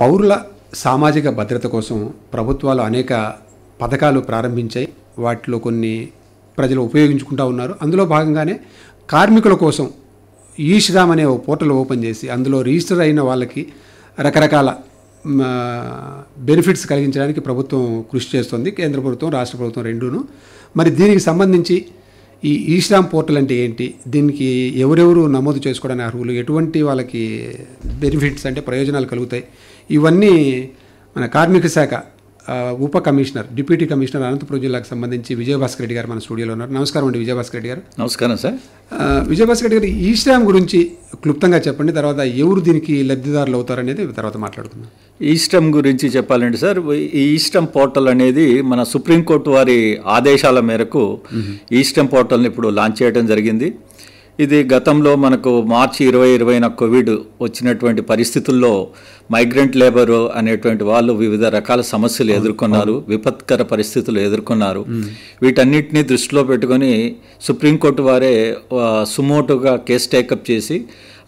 పౌరుల సామాజిక భద్రత కోసం ప్రభుత్వాలు అనేక పథకాలు ప్రారంభించాయి వాటిలో కొన్ని ప్రజలు ఉపయోగించుకుంటూ ఉన్నారు అందులో భాగంగానే కార్మికుల కోసం ఈ అనే ఓ పోర్టల్ ఓపెన్ చేసి అందులో రిజిస్టర్ అయిన వాళ్ళకి రకరకాల బెనిఫిట్స్ కలిగించడానికి ప్రభుత్వం కృషి చేస్తుంది కేంద్ర ప్రభుత్వం రాష్ట్ర ప్రభుత్వం రెండును మరి దీనికి సంబంధించి ఈ ఈశ్రామ్ పోర్టల్ అంటే ఏంటి దీనికి ఎవరెవరు నమోదు చేసుకోవడానికి అర్హులు ఎటువంటి వాళ్ళకి బెనిఫిట్స్ అంటే ప్రయోజనాలు కలుగుతాయి ఇవన్నీ మన కార్మిక శాఖ ఉప కమిషనర్ డిప్యూటీ కమిషనర్ అనంతపురం జిల్లాకు సంబంధించి విజయభాస్కర్ రెడ్డి గారు మన స్టూడియోలో ఉన్నారు నమస్కారం అండి విజయభాస్కర్ రెడ్డి గారు నమస్కారం సార్ విజయభాస్కర్ రెడ్డి గారు ఈ శ్రామ్ గురించి క్లుప్తంగా చెప్పండి తర్వాత ఎవరు దీనికి లబ్ధిదారులు అనేది తర్వాత మాట్లాడుకుందాం ఈ స్టమ్ గురించి చెప్పాలండి సార్ ఈ ఈస్టమ్ పోర్టల్ అనేది మన సుప్రీంకోర్టు వారి ఆదేశాల మేరకు ఈ స్టమ్ పోర్టల్ని ఇప్పుడు లాంచ్ చేయడం జరిగింది ఇది గతంలో మనకు మార్చి ఇరవై ఇరవైన కోవిడ్ వచ్చినటువంటి పరిస్థితుల్లో మైగ్రెంట్ లేబర్ అనేటువంటి వాళ్ళు వివిధ రకాల సమస్యలు ఎదుర్కొన్నారు విపత్కర పరిస్థితులు ఎదుర్కొన్నారు వీటన్నిటినీ దృష్టిలో పెట్టుకొని సుప్రీంకోర్టు వారే సుమోటుగా కేసు టేకప్ చేసి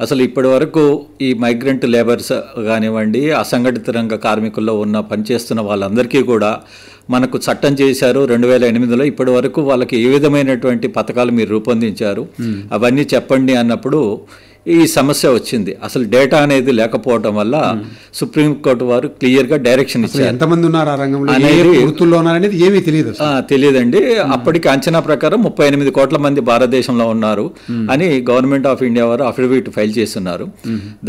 అసలు ఇప్పటి వరకు ఈ మైగ్రెంట్ లేబర్స్ కానివ్వండి అసంఘటిత రంగ కార్మికుల్లో ఉన్న పనిచేస్తున్న వాళ్ళందరికీ కూడా మనకు చట్టం చేశారు రెండు వేల ఎనిమిదిలో ఇప్పటి వరకు వాళ్ళకి ఏ విధమైనటువంటి పథకాలు మీరు రూపొందించారు అవన్నీ చెప్పండి అన్నప్పుడు ఈ సమస్య వచ్చింది అసలు డేటా అనేది లేకపోవడం వల్ల సుప్రీంకోర్టు వారు క్లియర్గా డైరెక్షన్ ఇచ్చారు ఎంతమంది ఉన్నారు ఆ రంగంలో అనేది ఏమీ తెలియదు తెలియదండి అప్పటికి అంచనా ప్రకారం ముప్పై ఎనిమిది కోట్ల మంది భారతదేశంలో ఉన్నారు అని గవర్నమెంట్ ఆఫ్ ఇండియా వారు అఫిడవిట్ ఫైల్ చేస్తున్నారు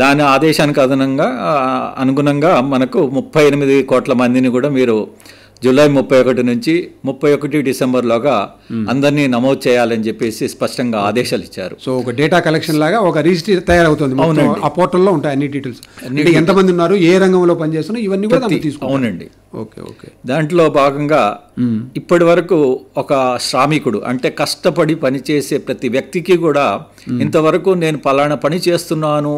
దాని ఆదేశానికి అదనంగా అనుగుణంగా మనకు ముప్పై ఎనిమిది కోట్ల మందిని కూడా మీరు జూలై ముప్పై ఒకటి నుంచి ముప్పై ఒకటి డిసెంబర్లోగా అందరినీ నమోదు చేయాలని చెప్పేసి స్పష్టంగా ఆదేశాలు ఇచ్చారు సో ఒక డేటా కలెక్షన్ లాగా ఒక రిజిస్టర్ తయారవుతుంది ఆ పోర్టల్లో ఉంటాయి అన్ని డీటెయిల్స్ ఎంతమంది ఉన్నారు ఏ రంగంలో పనిచేస్తున్నారు ఇవన్నీ కూడా అవునండి ఓకే ఓకే దాంట్లో భాగంగా ఇప్పటి వరకు ఒక శ్రామికుడు అంటే కష్టపడి పనిచేసే ప్రతి వ్యక్తికి కూడా ఇంతవరకు నేను పలానా పని చేస్తున్నాను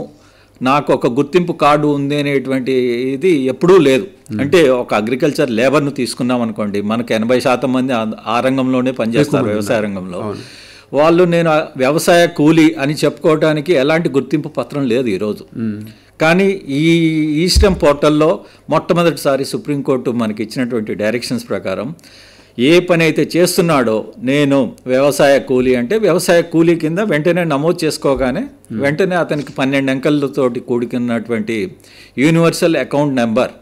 నాకు ఒక గుర్తింపు కార్డు ఉంది అనేటువంటి ఇది ఎప్పుడూ లేదు Hmm. అంటే ఒక అగ్రికల్చర్ లేబర్ను తీసుకున్నాం అనుకోండి మనకు ఎనభై శాతం మంది ఆ రంగంలోనే పనిచేస్తారు వ్యవసాయ రంగంలో వాళ్ళు నేను వ్యవసాయ కూలి అని చెప్పుకోవడానికి ఎలాంటి గుర్తింపు పత్రం లేదు ఈరోజు hmm. కానీ ఈ ఈస్టర్న్ పోర్టల్లో మొట్టమొదటిసారి సుప్రీంకోర్టు మనకి ఇచ్చినటువంటి డైరెక్షన్స్ ప్రకారం ఏ పని అయితే చేస్తున్నాడో నేను వ్యవసాయ కూలీ అంటే వ్యవసాయ కూలీ కింద వెంటనే నమోదు చేసుకోగానే hmm. వెంటనే అతనికి పన్నెండు అంకెలతోటి కూడుకున్నటువంటి universal account number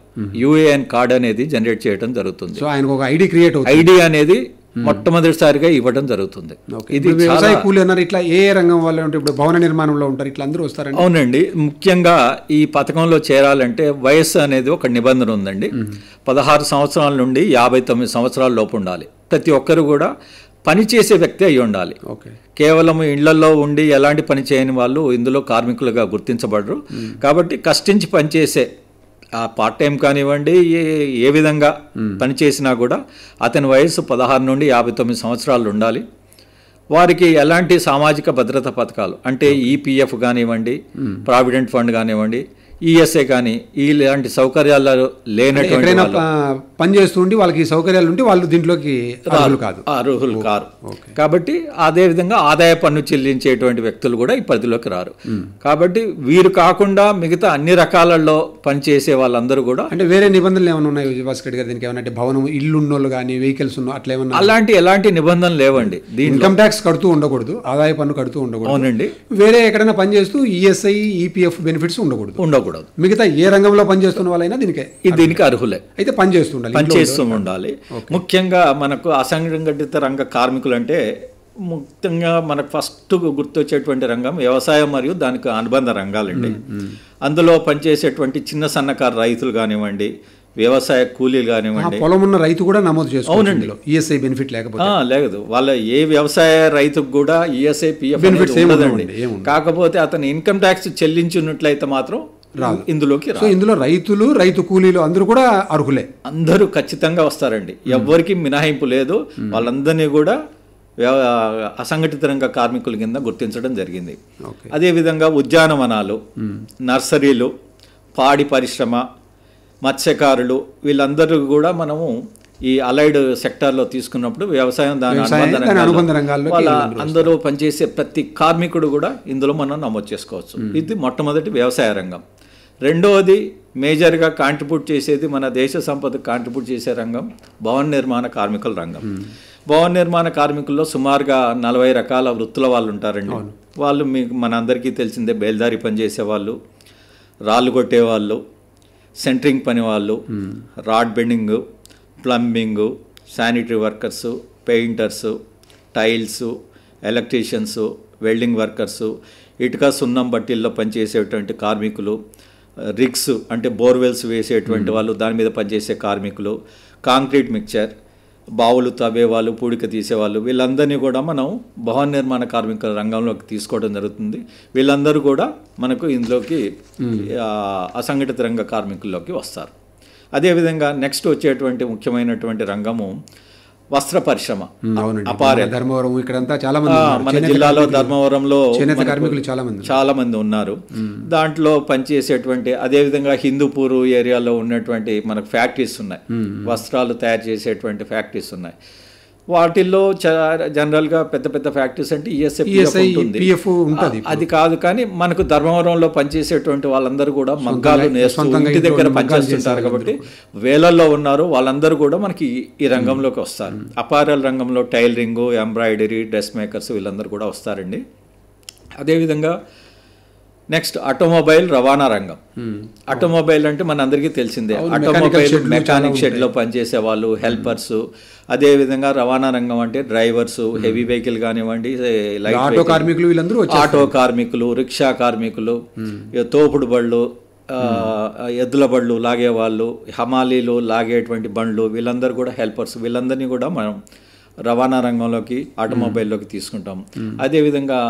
UAN card అనేది జనరేట్ చేయడం జరుగుతుంది సో ఆయనకు ఒక ఐడి క్రియేట్ ఐడి అనేది మొట్టమొదటిసారిగా ఇవ్వడం జరుగుతుంది ఇది వ్యవసాయ కూలీ అన్నారు ఇట్లా ఏ రంగం వాళ్ళు ఇప్పుడు భవన నిర్మాణంలో ఉంటారు ఇట్లా అందరూ వస్తారు అవునండి ముఖ్యంగా ఈ పథకంలో చేరాలంటే వయస్సు అనేది ఒక నిబంధన ఉందండి పదహారు సంవత్సరాల నుండి యాభై తొమ్మిది సంవత్సరాల లోపు ఉండాలి ప్రతి ఒక్కరు కూడా పనిచేసే వ్యక్తి అయి ఉండాలి కేవలం ఇళ్లలో ఉండి ఎలాంటి పని చేయని వాళ్ళు ఇందులో కార్మికులుగా గుర్తించబడరు కాబట్టి కష్టించి పనిచేసే ఆ పార్ట్ టైం కానివ్వండి ఏ విధంగా పనిచేసినా కూడా అతని వయసు పదహారు నుండి యాభై తొమ్మిది సంవత్సరాలు ఉండాలి వారికి ఎలాంటి సామాజిక భద్రత పథకాలు అంటే ఈపీఎఫ్ e కానివ్వండి ప్రావిడెంట్ ఫండ్ కానివ్వండి ఈఎస్ఏ e కానీ ఇలాంటి సౌకర్యాలు లేనటువంటి పనిచేస్తూ ఉండి వాళ్ళకి సౌకర్యాలు ఉంటే వాళ్ళు దీంట్లోకి అర్హులు కాదు అర్హులు కారు కాబట్టి అదే విధంగా ఆదాయ పన్ను చెల్లించేటువంటి వ్యక్తులు కూడా ఈ పరిధిలోకి రారు కాబట్టి వీరు కాకుండా మిగతా అన్ని రకాలలో పనిచేసే వాళ్ళందరూ కూడా అంటే వేరే నిబంధనలు ఏమైనా ఉన్నాయి భాస్కర్ గారు దీనికి ఏమైనా భవనం ఇల్లు ఉన్నోళ్ళు కానీ వెహికల్స్ ఉన్న అట్లా ఏమన్నా అలాంటి ఎలాంటి నిబంధనలు లేవండి ఇన్కమ్ ట్యాక్స్ కడుతూ ఉండకూడదు ఆదాయ పన్ను కడుతూ ఉండకూడదు అవునండి వేరే ఎక్కడైనా పనిచేస్తూ ఈఎస్ఐ ఈపీఎఫ్ బెనిఫిట్స్ ఉండకూడదు ఉండకూడదు మిగతా ఏ రంగంలో పనిచేస్తున్న వాళ్ళైనా దీనికి దీనికి అర్హులే అయితే పనిచేస్తుండే పనిచేస్తూ ఉండాలి ముఖ్యంగా మనకు అసంఘటిత రంగ కార్మికులు అంటే ముఖ్యంగా మనకు ఫస్ట్ గుర్తొచ్చేటువంటి రంగం వ్యవసాయం మరియు దానికి అనుబంధ రంగాలండి అందులో పనిచేసేటువంటి చిన్న సన్నకారు రైతులు కానివ్వండి వ్యవసాయ కూలీలు కానివ్వండి పొలం ఉన్న రైతు కూడా నమోదు చేసుకో అవునండి ఈఎస్ఐ బెనిఫిట్ e లేకపోతే లేదు వాళ్ళ ఏ వ్యవసాయ రైతుకు కూడా ఈఎస్ఐ పిఎఫ్ బెనిఫిట్ కాకపోతే అతను ఇన్కమ్ ట్యాక్స్ చెల్లించున్నట్లయితే మాత్రం రాదు ఇందులోకి సో ఇందులో రైతులు రైతు కూలీలు అందరూ కూడా అర్హులే అందరూ ఖచ్చితంగా వస్తారండి ఎవ్వరికి మినహాయింపు లేదు వాళ్ళందరినీ కూడా అసంఘటిత రంగ కార్మికుల కింద గుర్తించడం జరిగింది అదేవిధంగా ఉద్యానవనాలు నర్సరీలు పాడి పరిశ్రమ మత్స్యకారులు వీళ్ళందరూ కూడా మనము ఈ అలైడ్ సెక్టార్లో తీసుకున్నప్పుడు వ్యవసాయం దాని రంగాల్లో వాళ్ళ అందరూ పనిచేసే ప్రతి కార్మికుడు కూడా ఇందులో మనం నమోదు చేసుకోవచ్చు ఇది మొట్టమొదటి వ్యవసాయ రంగం రెండవది మేజర్గా కాంట్రిబ్యూట్ చేసేది మన దేశ సంపద కాంట్రిబ్యూట్ చేసే రంగం భవన నిర్మాణ కార్మికుల రంగం hmm. భవన నిర్మాణ కార్మికుల్లో సుమారుగా నలభై రకాల వృత్తుల వాళ్ళు ఉంటారండి వాళ్ళు మీకు మనందరికీ తెలిసిందే బేల్దారి పని చేసేవాళ్ళు రాళ్ళు కొట్టేవాళ్ళు సెంట్రింగ్ పని వాళ్ళు rod bending plumbing sanitary workers painters tiles electricians welding workers ఇటుక సున్నం బట్టీల్లో పనిచేసేటువంటి కార్మికులు రిగ్స్ అంటే బోర్వెల్స్ వేసేటువంటి hmm. వాళ్ళు దాని మీద పనిచేసే కార్మికులు కాంక్రీట్ మిక్చర్ బావులు తవ్వేవాళ్ళు పూడిక తీసేవాళ్ళు వీళ్ళందరినీ కూడా మనం భవన నిర్మాణ కార్మికుల రంగంలోకి తీసుకోవడం జరుగుతుంది వీళ్ళందరూ కూడా మనకు ఇందులోకి hmm. అసంఘటిత రంగ కార్మికుల్లోకి వస్తారు అదేవిధంగా నెక్స్ట్ వచ్చేటువంటి ముఖ్యమైనటువంటి రంగము వస్త్ర పరిశ్రమ ధర్మవరం ఇక్కడంతా చాలా మంది మన జిల్లాలో ధర్మవరంలో కార్మికులు చాలా మంది చాలా మంది ఉన్నారు దాంట్లో పనిచేసేటువంటి అదేవిధంగా హిందూపూర్ ఏరియాలో ఉన్నటువంటి మనకు ఫ్యాక్టరీస్ ఉన్నాయి వస్త్రాలు తయారు చేసేటువంటి ఫ్యాక్టరీస్ ఉన్నాయి వాటిల్లో జనరల్గా పెద్ద పెద్ద ఫ్యాక్టరీస్ అంటే ఈఎస్ఐ e పిఎఫ్ e ఉంటుంది అది కాదు కానీ మనకు ధర్మవరంలో పనిచేసేటువంటి వాళ్ళందరూ కూడా మగ్గాలు ఇంటి దగ్గర పనిచేస్తుంటారు కాబట్టి వేలల్లో ఉన్నారు వాళ్ళందరూ కూడా మనకి ఈ రంగంలోకి వస్తారు అపారల్ రంగంలో టైలరింగ్ ఎంబ్రాయిడరీ డ్రెస్ మేకర్స్ వీళ్ళందరూ కూడా వస్తారండి అదేవిధంగా నెక్స్ట్ ఆటోమొబైల్ రవాణా రంగం ఆటోమొబైల్ అంటే మన అందరికీ తెలిసిందే ఆటోమొబైల్ మెకానిక్ షెడ్లో పనిచేసే వాళ్ళు హెల్పర్స్ అదేవిధంగా రవాణా రంగం అంటే డ్రైవర్స్ హెవీ వెహికల్ కానివ్వండి ఆటో కార్మికులు వీళ్ళందరూ ఆటో కార్మికులు రిక్షా కార్మికులు తోపుడు బళ్ళు ఎద్దుల బళ్ళు లాగేవాళ్ళు హమాలీలు లాగేటువంటి బండ్లు వీళ్ళందరూ కూడా హెల్పర్స్ వీళ్ళందరినీ కూడా మనం రవాణా రంగంలోకి ఆటోమొబైల్లోకి తీసుకుంటాం అదేవిధంగా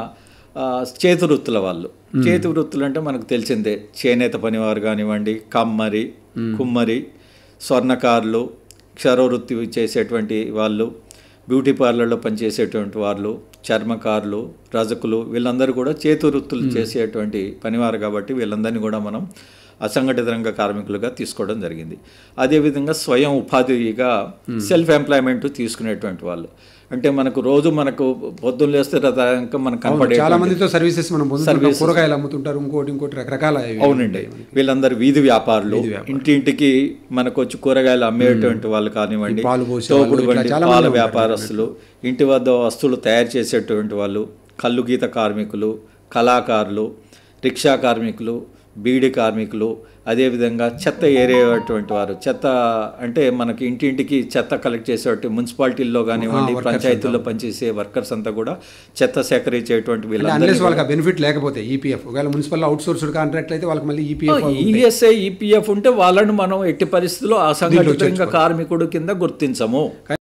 చేతి వృత్తుల వాళ్ళు చేతి వృత్తులు అంటే మనకు తెలిసిందే చేనేత పనివారు కానివ్వండి కమ్మరి కుమ్మరి స్వర్ణకారులు క్షరవృత్తి చేసేటువంటి వాళ్ళు బ్యూటీ పార్లర్లో పనిచేసేటువంటి వాళ్ళు చర్మకారులు రజకులు వీళ్ళందరూ కూడా చేతి వృత్తులు చేసేటువంటి పనివారు కాబట్టి వీళ్ళందరినీ కూడా మనం అసంఘటిత రంగ కార్మికులుగా తీసుకోవడం జరిగింది అదేవిధంగా స్వయం ఉపాధిగా సెల్ఫ్ ఎంప్లాయ్మెంట్ తీసుకునేటువంటి వాళ్ళు అంటే మనకు రోజు మనకు పొద్దున్న లేస్తే మనకు కనపడే చాలా మందితో సర్వీసెస్ మనం కూరగాయలు అమ్ముతుంటారు ఇంకోటి ఇంకోటి రకరకాల అవునండి వీళ్ళందరూ వీధి వ్యాపారులు ఇంటింటికి మనకు వచ్చి కూరగాయలు అమ్మేటువంటి వాళ్ళు కానివ్వండి తోపుడు పాల వ్యాపారస్తులు ఇంటి వద్ద వస్తువులు తయారు చేసేటువంటి వాళ్ళు కళ్ళు గీత కార్మికులు కళాకారులు రిక్షా కార్మికులు బీడీ కార్మికులు అదేవిధంగా చెత్త ఏరేటువంటి వారు చెత్త అంటే మనకి ఇంటింటికి చెత్త కలెక్ట్ చేసేటువంటి మున్సిపాలిటీల్లో కానివ్వండి పంచాయతీల్లో పనిచేసే వర్కర్స్ అంతా కూడా చెత్త సేకరించేటువంటి వీళ్ళు వాళ్ళకి బెనిఫిట్ లేకపోతే ఈపీఎఫ్ e ఒకవేళ మున్సిపల్ అవుట్ సోర్స్ కాంట్రాక్ట్ అయితే వాళ్ళకి మళ్ళీ ఈపీఎఫ్ ఈఎస్ఐ ఈపీఎఫ్ ఉంటే వాళ్ళని మనం ఎట్టి పరిస్థితుల్లో అసంఘటితంగా కార్మికుడు కింద గుర్తించము